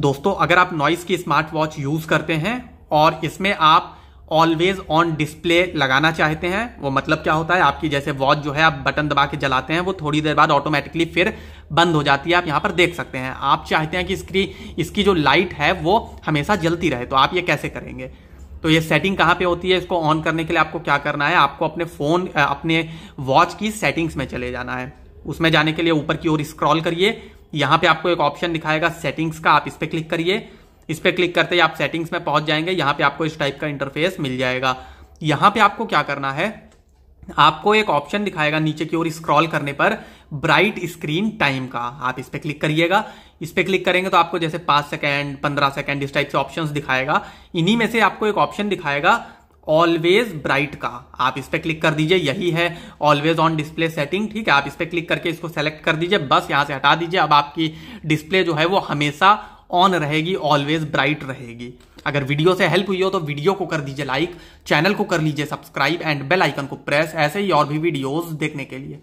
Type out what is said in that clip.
दोस्तों अगर आप नॉइस की स्मार्ट वॉच यूज करते हैं और इसमें आप ऑलवेज ऑन डिस्प्ले लगाना चाहते हैं वो मतलब क्या होता है आपकी जैसे वॉच जो है आप बटन दबा के जलाते हैं वो थोड़ी देर बाद ऑटोमेटिकली फिर बंद हो जाती है आप यहाँ पर देख सकते हैं आप चाहते हैं कि इसकी इसकी जो लाइट है वो हमेशा जलती रहे तो आप ये कैसे करेंगे तो ये सेटिंग कहाँ पे होती है इसको ऑन करने के लिए आपको क्या करना है आपको अपने फोन अपने वॉच की सेटिंग्स में चले जाना है उसमें जाने के लिए ऊपर की ओर स्क्रॉल करिए यहां पे आपको एक ऑप्शन दिखाएगा सेटिंग्स का आप इस पर क्लिक करिए इस पर क्लिक करते ही आप सेटिंग्स में पहुंच जाएंगे यहां पे आपको इस टाइप का इंटरफेस मिल जाएगा यहां पे आपको क्या करना है आपको एक ऑप्शन दिखाएगा नीचे की ओर स्क्रॉल करने पर ब्राइट स्क्रीन टाइम का आप इस पर क्लिक करिएगा इस पर क्लिक करेंगे तो आपको जैसे पांच सेकेंड पंद्रह सेकेंड इस टाइप से ऑप्शन दिखाएगा इन्हीं में से आपको एक ऑप्शन दिखाएगा ऑलवेज ब्राइट का आप इस पर क्लिक कर दीजिए यही है ऑलवेज ऑन डिस्प्ले सेटिंग ठीक है आप इस पर क्लिक करके इसको सेलेक्ट कर दीजिए बस यहां से हटा दीजिए अब आपकी डिस्प्ले जो है वो हमेशा ऑन रहेगी ऑलवेज ब्राइट रहेगी अगर वीडियो से हेल्प हुई हो तो वीडियो को कर दीजिए लाइक चैनल को कर लीजिए सब्सक्राइब एंड बेल आइकन को प्रेस ऐसे ही और भी वीडियोस देखने के लिए